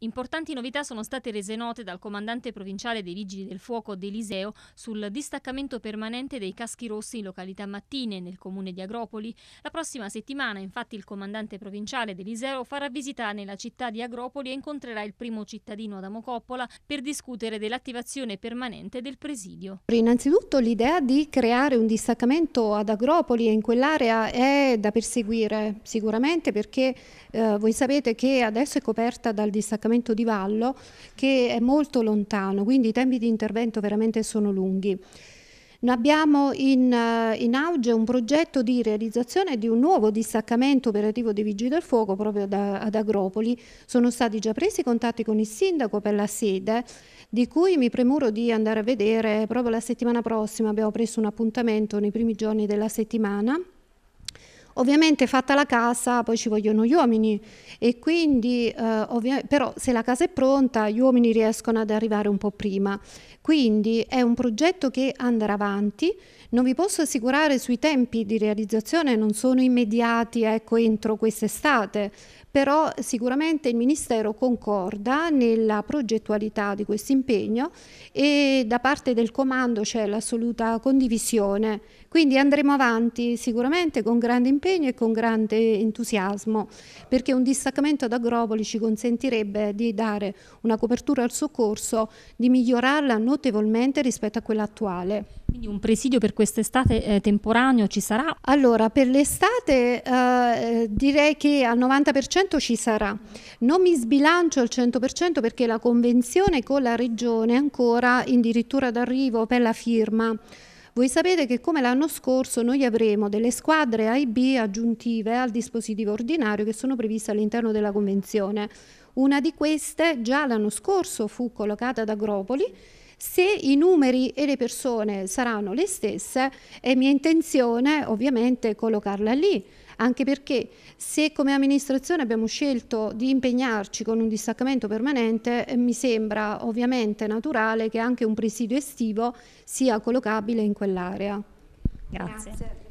Importanti novità sono state rese note dal comandante provinciale dei Vigili del Fuoco d'Eliseo sul distaccamento permanente dei caschi rossi in località Mattine, nel comune di Agropoli. La prossima settimana, infatti, il comandante provinciale d'Eliseo farà visita nella città di Agropoli e incontrerà il primo cittadino Adamo Coppola per discutere dell'attivazione permanente del presidio. Innanzitutto l'idea di creare un distaccamento ad Agropoli e in quell'area è da perseguire sicuramente perché eh, voi sapete che adesso è coperta dal distaccamento distaccamento di Vallo che è molto lontano, quindi i tempi di intervento veramente sono lunghi. Abbiamo in, eh, in, auge un progetto di realizzazione di un nuovo distaccamento operativo dei Vigili del Fuoco proprio da, ad Agropoli. Sono stati già presi contatti con il sindaco per la sede, di cui mi premuro di andare a vedere proprio la settimana prossima. Abbiamo preso un appuntamento nei primi giorni della settimana Ovviamente fatta la casa poi ci vogliono gli uomini e quindi eh, però se la casa è pronta gli uomini riescono ad arrivare un po' prima. Quindi è un progetto che andrà avanti, non vi posso assicurare sui tempi di realizzazione, non sono immediati ecco, entro quest'estate, però sicuramente il Ministero concorda nella progettualità di questo impegno e da parte del comando c'è l'assoluta condivisione. Quindi andremo avanti sicuramente con grande impegno impegno e con grande entusiasmo, perché un distaccamento ad Agropoli ci consentirebbe di dare una copertura al soccorso, di migliorarla notevolmente rispetto a quella attuale. Quindi un presidio per quest'estate eh, temporaneo ci sarà? Allora, per l'estate eh, direi che al 90% ci sarà. Non mi sbilancio al 100% perché la convenzione con la Regione è ancora in dirittura d'arrivo per la firma. Voi sapete che come l'anno scorso noi avremo delle squadre A e B aggiuntive al dispositivo ordinario che sono previste all'interno della Convenzione. Una di queste già l'anno scorso fu collocata ad Agropoli. Se i numeri e le persone saranno le stesse, è mia intenzione ovviamente collocarla lì, anche perché se come amministrazione abbiamo scelto di impegnarci con un distaccamento permanente, mi sembra ovviamente naturale che anche un presidio estivo sia collocabile in quell'area. Grazie. Grazie.